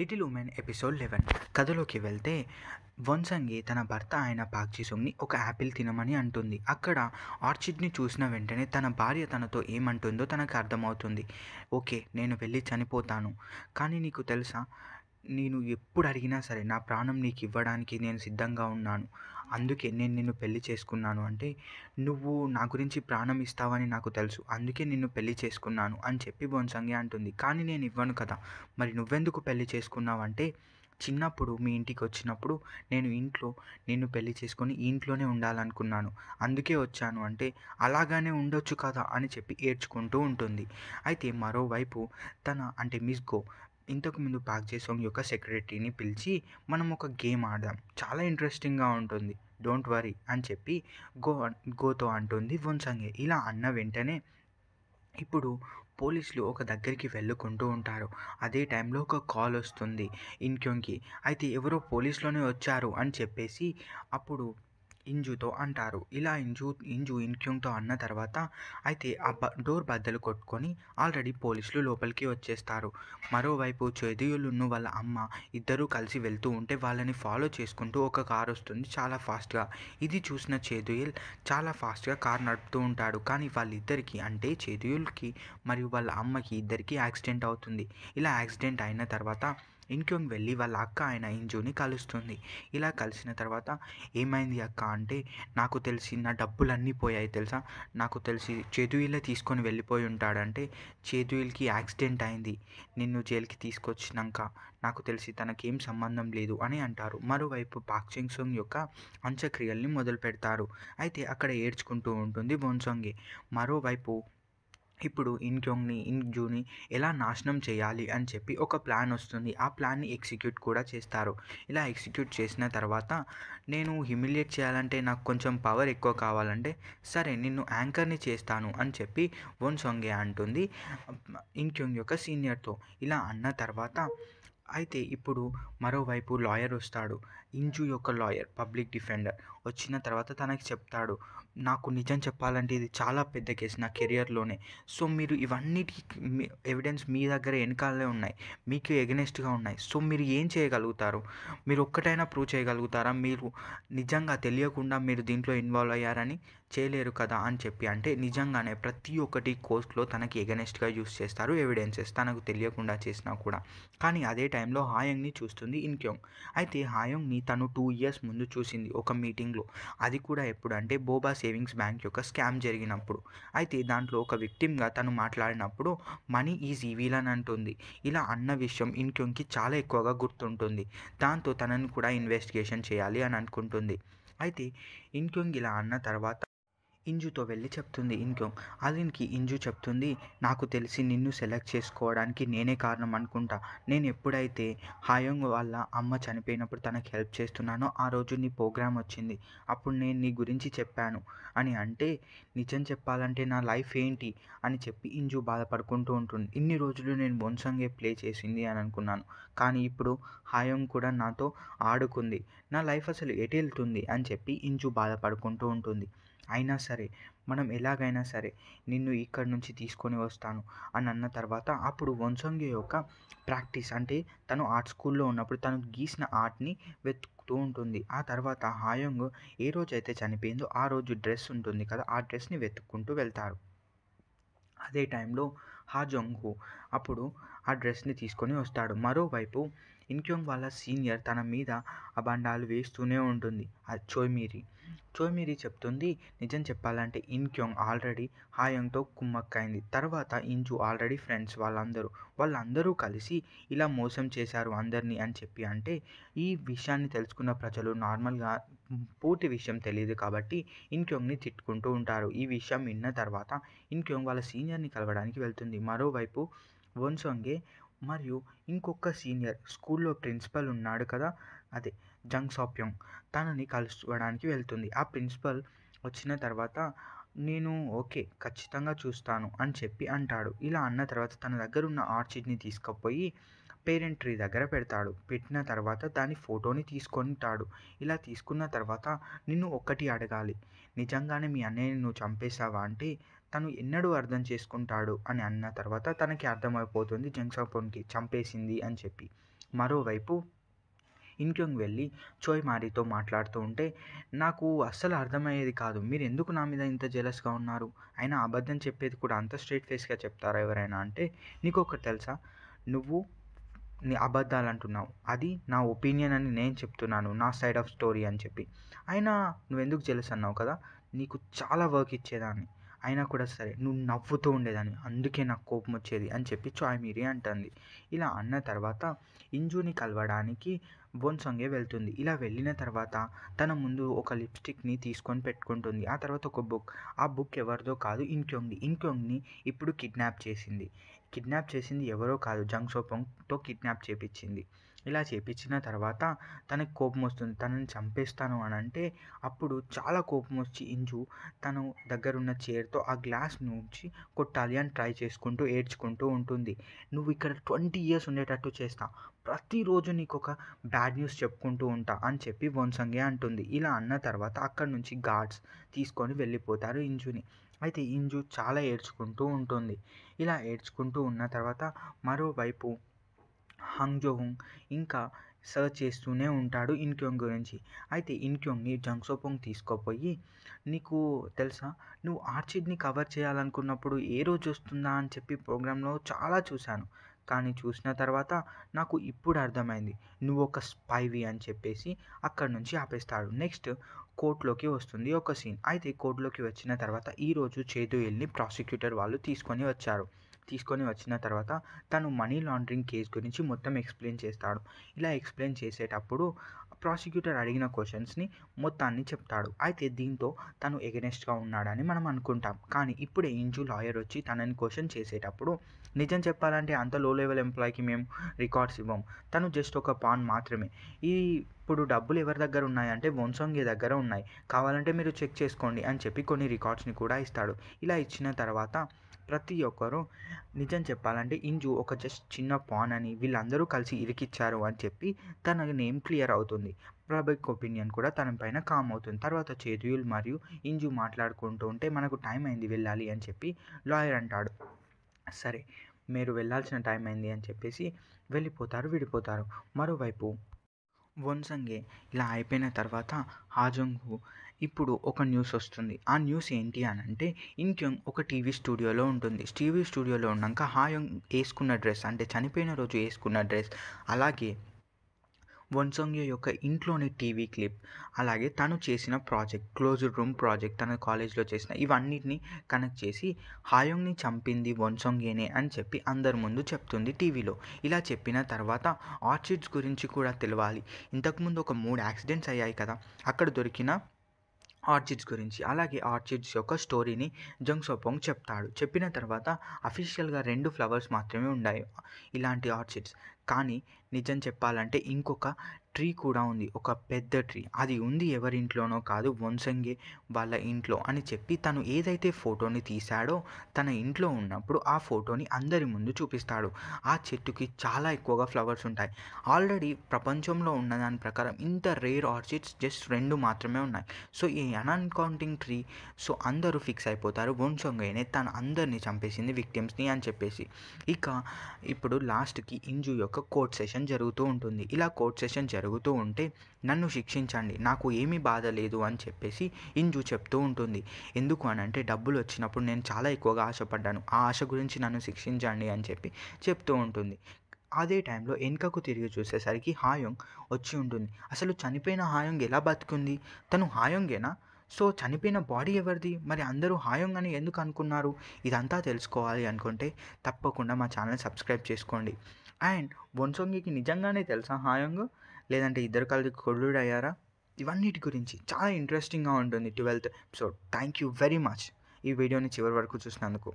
little women episode eleven కథలోకి వెళ్తే వన్సంగి తన భర్త అయిన పాక్చిసుంగ్ని ఒక యాపిల్ తినమని అంటుంది అక్కడ ఆర్చిడ్ని చూసిన వెంటనే తన భార్య తనతో ఏమంటుందో తనకు అర్థమవుతుంది ఓకే నేను వెళ్ళి చనిపోతాను కానీ నీకు తెలుసా నేను ఎప్పుడు అడిగినా సరే నా ప్రాణం నీకు ఇవ్వడానికి నేను సిద్ధంగా ఉన్నాను అందుకే నేను నిన్ను పెళ్ళి చేసుకున్నాను అంటే నువ్వు నా గురించి ప్రాణం ఇస్తావని నాకు తెలుసు అందుకే నిన్ను పెళ్ళి చేసుకున్నాను అని చెప్పి బొన్సంగి అంటుంది కానీ నేను ఇవ్వను కదా మరి నువ్వెందుకు పెళ్ళి చేసుకున్నావు అంటే చిన్నప్పుడు మీ ఇంటికి వచ్చినప్పుడు నేను ఇంట్లో నిన్ను పెళ్లి చేసుకొని ఇంట్లోనే ఉండాలనుకున్నాను అందుకే వచ్చాను అంటే అలాగానే ఉండొచ్చు కదా అని చెప్పి ఏడ్చుకుంటూ ఉంటుంది అయితే మరోవైపు తన అంటే మిస్ గో ఇంతకుముందు పాక్ చేసాం యొక్క సెక్రటరీని పిలిచి మనం ఒక గేమ్ ఆడదాం చాలా ఇంట్రెస్టింగ్గా ఉంటుంది డోంట్ వరీ అని చెప్పి గో గోతో అంటుంది వొన్సంగే ఇలా అన్న వెంటనే ఇప్పుడు పోలీసులు ఒక దగ్గరికి వెళ్ళుకుంటూ ఉంటారు అదే టైంలో ఒక కాల్ వస్తుంది ఇంక్యోంకి అయితే ఎవరో పోలీసులోనే వచ్చారు అని చెప్పేసి అప్పుడు ఇంజుతో అంటారు ఇలా ఇంజు ఇంజు ఇంక్యూంగ్తో అన్న తర్వాత అయితే ఆ బ డోర్ బద్దలు కొట్టుకొని ఆల్రెడీ పోలీసులు లోపలికి వచ్చేస్తారు మరోవైపు ఉన్న వాళ్ళ అమ్మ ఇద్దరూ కలిసి వెళ్తూ ఉంటే వాళ్ళని ఫాలో చేసుకుంటూ ఒక కారు వస్తుంది చాలా ఫాస్ట్గా ఇది చూసిన చేదుయుల్ చాలా ఫాస్ట్గా కార్ నడుపుతూ ఉంటాడు కానీ వాళ్ళిద్దరికీ అంటే చేదుయుల్కి మరియు వాళ్ళ అమ్మకి ఇద్దరికీ యాక్సిడెంట్ అవుతుంది ఇలా యాక్సిడెంట్ అయిన తర్వాత ఇంట్లోకి వెళ్ళి వాళ్ళ అక్క ఆయన ఇంజుని కలుస్తుంది ఇలా కలిసిన తర్వాత ఏమైంది అక్క అంటే నాకు తెలిసి నా డబ్బులన్నీ పోయాయి తెలుసా నాకు తెలిసి చేదుయిలే తీసుకొని వెళ్ళిపోయి ఉంటాడంటే చేదుయిల్కి యాక్సిడెంట్ అయింది నిన్ను జైలుకి తీసుకొచ్చినాక నాకు తెలిసి తనకేం సంబంధం లేదు అని అంటారు మరోవైపు పాక్ చెంగ్ సోంగ్ యొక్క అంత్యక్రియల్ని మొదలు పెడతారు అయితే అక్కడ ఏడ్చుకుంటూ ఉంటుంది బోన్సోంగి మరోవైపు ఇప్పుడు ఇన్ జూని ఎలా నాశనం చేయాలి అని చెప్పి ఒక ప్లాన్ వస్తుంది ఆ ప్లాన్ని ఎగ్జిక్యూట్ కూడా చేస్తారు ఇలా ఎగ్జిక్యూట్ చేసిన తర్వాత నేను హ్యూమిలియేట్ చేయాలంటే నాకు కొంచెం పవర్ ఎక్కువ కావాలంటే సరే నిన్ను యాంకర్ని చేస్తాను అని చెప్పి వన్ సొంగే అంటుంది క్యోంగ్ యొక్క సీనియర్తో ఇలా అన్న తర్వాత అయితే ఇప్పుడు మరోవైపు లాయర్ వస్తాడు ఇంజు యొక్క లాయర్ పబ్లిక్ డిఫెండర్ వచ్చిన తర్వాత తనకి చెప్తాడు నాకు నిజం చెప్పాలంటే ఇది చాలా పెద్ద కేసు నా కెరియర్లోనే సో మీరు ఇవన్నీ ఎవిడెన్స్ మీ దగ్గర వెనకాలే ఉన్నాయి మీకు ఎగనెస్ట్గా ఉన్నాయి సో మీరు ఏం చేయగలుగుతారు మీరు ఒక్కటైనా ప్రూవ్ చేయగలుగుతారా మీరు నిజంగా తెలియకుండా మీరు దీంట్లో ఇన్వాల్వ్ అయ్యారని చేయలేరు కదా అని చెప్పి అంటే నిజంగానే ప్రతి ఒక్కటి కోర్ట్లో తనకి ఎగనెస్ట్గా యూస్ చేస్తారు ఎవిడెన్సెస్ తనకు తెలియకుండా చేసినా కూడా కానీ అదే టైంలో హాయంగ్ని చూస్తుంది ఇన్క్యోంగ్ అయితే హాయంగ్ని తను టూ ఇయర్స్ ముందు చూసింది ఒక మీటింగ్లో అది కూడా ఎప్పుడు అంటే బోబా సేవింగ్స్ బ్యాంక్ యొక్క స్కామ్ జరిగినప్పుడు అయితే దాంట్లో ఒక విక్టిమ్గా తను మాట్లాడినప్పుడు మనీ ఈజ్ ఈవీలని అని అంటుంది ఇలా అన్న విషయం ఇంకొంకి చాలా ఎక్కువగా గుర్తుంటుంది దాంతో తనని కూడా ఇన్వెస్టిగేషన్ చేయాలి అని అనుకుంటుంది అయితే ఇంకొంగిలా ఇలా అన్న తర్వాత ఇంజుతో వెళ్ళి చెప్తుంది ఇంకో అలిన్కి ఇంజు చెప్తుంది నాకు తెలిసి నిన్ను సెలెక్ట్ చేసుకోవడానికి నేనే కారణం అనుకుంటా నేను ఎప్పుడైతే హాయోంగ్ వాళ్ళ అమ్మ చనిపోయినప్పుడు తనకి హెల్ప్ చేస్తున్నానో ఆ రోజు నీ ప్రోగ్రామ్ వచ్చింది అప్పుడు నేను నీ గురించి చెప్పాను అని అంటే నిజం చెప్పాలంటే నా లైఫ్ ఏంటి అని చెప్పి ఇంజు బాధపడుకుంటూ ఉంటుంది ఇన్ని రోజులు నేను బొన్సంగే ప్లే చేసింది అని అనుకున్నాను కానీ ఇప్పుడు హాయోంగ్ కూడా నాతో ఆడుకుంది నా లైఫ్ అసలు ఎటు వెళ్తుంది అని చెప్పి ఇంజు బాధపడుకుంటూ ఉంటుంది అయినా సరే మనం ఎలాగైనా సరే నిన్ను ఇక్కడి నుంచి తీసుకొని వస్తాను అని అన్న తర్వాత అప్పుడు వన్సొంగి యొక్క ప్రాక్టీస్ అంటే తను ఆర్ట్ స్కూల్లో ఉన్నప్పుడు తను గీసిన ఆర్ట్ని వెతుకుతూ ఉంటుంది ఆ తర్వాత హాయంగ్ ఏ రోజైతే చనిపోయిందో ఆ రోజు డ్రెస్ ఉంటుంది కదా ఆ డ్రెస్ని వెతుక్కుంటూ వెళ్తారు అదే టైంలో హా అప్పుడు ఆ డ్రెస్ని తీసుకొని వస్తాడు మరోవైపు ఇంక్యోంగ్ వాళ్ళ సీనియర్ తన మీద అబండాలు వేస్తూనే ఉంటుంది అది చోయ్మీరి చోయ్మీరి చెప్తుంది నిజం చెప్పాలంటే ఇన్క్యోంగ్ ఆల్రెడీ హాయంగ్తో కుమ్మక్కైంది తర్వాత ఇంజు ఆల్రెడీ ఫ్రెండ్స్ వాళ్ళందరూ వాళ్ళందరూ కలిసి ఇలా మోసం చేశారు అందరినీ అని చెప్పి అంటే ఈ విషయాన్ని తెలుసుకున్న ప్రజలు నార్మల్గా పూర్తి విషయం తెలియదు కాబట్టి ఇన్క్యోంగ్ని తిట్టుకుంటూ ఉంటారు ఈ విషయం విన్న తర్వాత ఇన్క్యోంగ్ వాళ్ళ సీనియర్ని కలవడానికి వెళ్తుంది మరోవైపు వన్సోంగే మరియు ఇంకొక సీనియర్ స్కూల్లో ప్రిన్సిపల్ ఉన్నాడు కదా అదే జంగ్ సాప్యోంగ్ తనని కలుసుకోవడానికి వెళ్తుంది ఆ ప్రిన్సిపల్ వచ్చిన తర్వాత నేను ఓకే ఖచ్చితంగా చూస్తాను అని చెప్పి అంటాడు ఇలా అన్న తర్వాత తన దగ్గర ఉన్న ఆర్చిడ్ని తీసుకుపోయి పేరెంట్ ట్రీ దగ్గర పెడతాడు పెట్టిన తర్వాత దాని ఫోటోని తీసుకుంటాడు ఇలా తీసుకున్న తర్వాత నిన్ను ఒక్కటి అడగాలి నిజంగానే మీ అన్నయ్యని నువ్వు చంపేశావా అంటే తను ఎన్నడూ అర్థం చేసుకుంటాడు అని అన్న తర్వాత తనకి అర్థమైపోతుంది జంగ్సాపోన్కి చంపేసింది అని చెప్పి మరోవైపు ఇంట్లోకి వెళ్ళి చోయ్ మారితో మాట్లాడుతూ ఉంటే నాకు అస్సలు అర్థమయ్యేది కాదు మీరు ఎందుకు నా మీద ఇంత జెలస్గా ఉన్నారు అయినా అబద్ధం చెప్పేది కూడా అంత స్ట్రేట్ ఫేస్గా చెప్తారా ఎవరైనా అంటే నీకు ఒకటి తెలుసా నువ్వు నీ అబద్ధాలు అంటున్నావు అది నా ఒపీనియన్ అని నేను చెప్తున్నాను నా సైడ్ ఆఫ్ స్టోరీ అని చెప్పి అయినా నువ్వెందుకు జెలస్ అన్నావు కదా నీకు చాలా వర్క్ ఇచ్చేదాన్ని అయినా కూడా సరే నువ్వు నవ్వుతూ ఉండేదాన్ని అందుకే నాకు కోపం వచ్చేది అని చెప్పి చాయ్మీరి అంటుంది ఇలా అన్న తర్వాత ఇంజుని కలవడానికి బోన్సంగే వెళ్తుంది ఇలా వెళ్ళిన తర్వాత తన ముందు ఒక లిప్స్టిక్ని తీసుకొని పెట్టుకుంటుంది ఆ తర్వాత ఒక బుక్ ఆ బుక్ ఎవరిదో కాదు ఇంక్యోంగ్ని ఇంక్యోంగ్ని ఇప్పుడు కిడ్నాప్ చేసింది కిడ్నాప్ చేసింది ఎవరో కాదు జంగ్ సోపంగ్తో కిడ్నాప్ చేపించింది ఇలా చేపించిన తర్వాత తనకి కోపం వస్తుంది తనని చంపేస్తాను అని అంటే అప్పుడు చాలా కోపం వచ్చి ఇంజు తను దగ్గరున్న చైర్తో ఆ గ్లాస్ నుంచి కొట్టాలి అని ట్రై చేసుకుంటూ ఏడ్చుకుంటూ ఉంటుంది నువ్వు ఇక్కడ ట్వంటీ ఇయర్స్ ఉండేటట్టు చేస్తా ప్రతిరోజు నీకు ఒక బ్యాడ్ న్యూస్ చెప్పుకుంటూ ఉంటా అని చెప్పి వంశంగే అంటుంది ఇలా అన్న తర్వాత అక్కడ నుంచి గార్డ్స్ తీసుకొని వెళ్ళిపోతారు ఇంజుని అయితే ఇంజు చాలా ఏడ్చుకుంటూ ఉంటుంది ఇలా ఏడ్చుకుంటూ ఉన్న తర్వాత మరోవైపు హాంగ్జోహుంగ్ ఇంకా సర్చ్ చేస్తూనే ఉంటాడు ఇన్క్యోంగ్ గురించి అయితే ఇన్క్యోంగ్ని జంగ్సోపోంగ్ తీసుకుపోయి నీకు తెలుసా నువ్వు ఆర్చిడ్ని కవర్ చేయాలనుకున్నప్పుడు ఏ రోజు వస్తుందా అని చెప్పి ప్రోగ్రాంలో చాలా చూశాను కానీ చూసిన తర్వాత నాకు ఇప్పుడు అర్థమైంది నువ్వు ఒక స్పైవి అని చెప్పేసి అక్కడ నుంచి ఆపేస్తాడు నెక్స్ట్ కోర్టులోకి వస్తుంది ఒక సీన్ అయితే కోర్టులోకి వచ్చిన తర్వాత ఈరోజు చేదు వెళ్ళి ప్రాసిక్యూటర్ వాళ్ళు తీసుకొని వచ్చారు తీసుకొని వచ్చిన తర్వాత తను మనీ లాండరింగ్ కేసు గురించి మొత్తం ఎక్స్ప్లెయిన్ చేస్తాడు ఇలా ఎక్స్ప్లెయిన్ చేసేటప్పుడు ప్రాసిక్యూటర్ అడిగిన క్వశ్చన్స్ని మొత్తాన్ని చెప్తాడు అయితే దీంతో తను ఎగనెస్ట్గా ఉన్నాడని మనం అనుకుంటాం కానీ ఇప్పుడే ఇంజు లాయర్ వచ్చి తనని క్వశ్చన్ చేసేటప్పుడు నిజం చెప్పాలంటే అంత లో లెవెల్ ఎంప్లాయీకి మేము రికార్డ్స్ ఇవ్వం తను జస్ట్ ఒక పాన్ మాత్రమే ఈ ఇప్పుడు డబ్బులు ఎవరి దగ్గర ఉన్నాయంటే వొన్సొంగే దగ్గర ఉన్నాయి కావాలంటే మీరు చెక్ చేసుకోండి అని చెప్పి కొన్ని రికార్డ్స్ని కూడా ఇస్తాడు ఇలా ఇచ్చిన తర్వాత ప్రతి ఒక్కరు నిజం చెప్పాలంటే ఇంజు ఒక జస్ట్ చిన్న పాన్ అని వీళ్ళందరూ కలిసి ఇరికిచ్చారు అని చెప్పి తన నేమ్ క్లియర్ అవుతుంది పబ్లిక్ ఒపీనియన్ కూడా తన పైన కామ్ అవుతుంది తర్వాత చేదుయుల్ మరియు ఇంజు మాట్లాడుకుంటూ ఉంటే మనకు టైం అయింది వెళ్ళాలి అని చెప్పి లాయర్ అంటాడు సరే మీరు వెళ్ళాల్సిన టైం అయింది అని చెప్పేసి వెళ్ళిపోతారు విడిపోతారు మరోవైపు వన్సంగే ఇలా అయిపోయిన తర్వాత హాజంగు ఇప్పుడు ఒక న్యూస్ వస్తుంది ఆ న్యూస్ ఏంటి అని అంటే ఇంక్యోంగ్ ఒక టీవీ స్టూడియోలో ఉంటుంది టీవీ స్టూడియోలో ఉన్నాక హాయోంగ్ వేసుకున్న డ్రెస్ అంటే చనిపోయిన రోజు వేసుకున్న డ్రెస్ అలాగే వన్సంగ్య యొక్క ఇంట్లోని టీవీ క్లిప్ అలాగే తను చేసిన ప్రాజెక్ట్ క్లోజ్డ్ రూమ్ ప్రాజెక్ట్ తన కాలేజ్లో చేసిన ఇవన్నిటిని కనెక్ట్ చేసి హాయోంగ్ని చంపింది వన్సంగ్యేనే అని చెప్పి అందరి ముందు చెప్తుంది టీవీలో ఇలా చెప్పిన తర్వాత ఆర్చిడ్స్ గురించి కూడా తెలవాలి ఇంతకుముందు ఒక మూడు యాక్సిడెంట్స్ అయ్యాయి కదా అక్కడ దొరికిన ఆర్చిడ్స్ గురించి అలాగే ఆర్చిడ్స్ యొక్క స్టోరీని జంగ్ సోపోంగ్ చెప్తాడు చెప్పిన తర్వాత అఫీషియల్గా రెండు ఫ్లవర్స్ మాత్రమే ఉన్నాయి ఇలాంటి ఆర్చిడ్స్ కానీ నిజం చెప్పాలంటే ఇంకొక ట్రీ కూడా ఉంది ఒక పెద్ద ట్రీ అది ఉంది ఎవరింట్లోనో కాదు వొన్సంగే వాళ్ళ ఇంట్లో అని చెప్పి తను ఏదైతే ఫోటోని తీశాడో తన ఇంట్లో ఉన్నప్పుడు ఆ ఫోటోని అందరి ముందు చూపిస్తాడు ఆ చెట్టుకి చాలా ఎక్కువగా ఫ్లవర్స్ ఉంటాయి ఆల్రెడీ ప్రపంచంలో ఉన్న దాని ప్రకారం ఇంత రేర్ ఆర్చిడ్స్ జస్ట్ రెండు మాత్రమే ఉన్నాయి సో ఈ అనాన్ ట్రీ సో అందరూ ఫిక్స్ అయిపోతారు వొన్సంగేనే తను అందరినీ చంపేసింది విక్టిమ్స్ని అని చెప్పేసి ఇక ఇప్పుడు లాస్ట్కి ఇంజు యొక్క కోర్ట్ సెషన్ సెషన్ జరుగుతూ ఉంటుంది ఇలా కోర్ట్ సెషన్ జరుగుతూ ఉంటే నన్ను శిక్షించండి నాకు ఏమీ బాధ లేదు అని చెప్పేసి ఇంజు చెప్తూ ఉంటుంది ఎందుకు అని అంటే డబ్బులు వచ్చినప్పుడు నేను చాలా ఎక్కువగా ఆశపడ్డాను ఆ ఆశ గురించి నన్ను శిక్షించండి అని చెప్పి చెప్తూ ఉంటుంది అదే టైంలో వెనుకకు తిరిగి చూసేసరికి హాయోంగ్ వచ్చి ఉంటుంది అసలు చనిపోయిన హాయోంగ్ ఎలా బతుకుంది తను హాయోంగేనా సో చనిపోయిన బాడీ ఎవరిది మరి అందరూ హాయోంగ్ అని ఎందుకు అనుకున్నారు ఇదంతా తెలుసుకోవాలి అనుకుంటే తప్పకుండా మా ఛానల్ సబ్స్క్రైబ్ చేసుకోండి అండ్ బొన్సొంగికి నిజంగానే తెలుసా హాయంగ్ లేదంటే ఇద్దరు కలిసి కొల్లుడు అయ్యారా ఇవన్నిటి గురించి చాలా ఇంట్రెస్టింగ్గా ఉంటుంది twelfth episode thank you very much ఈ వీడియోని చివరి వరకు చూసినందుకు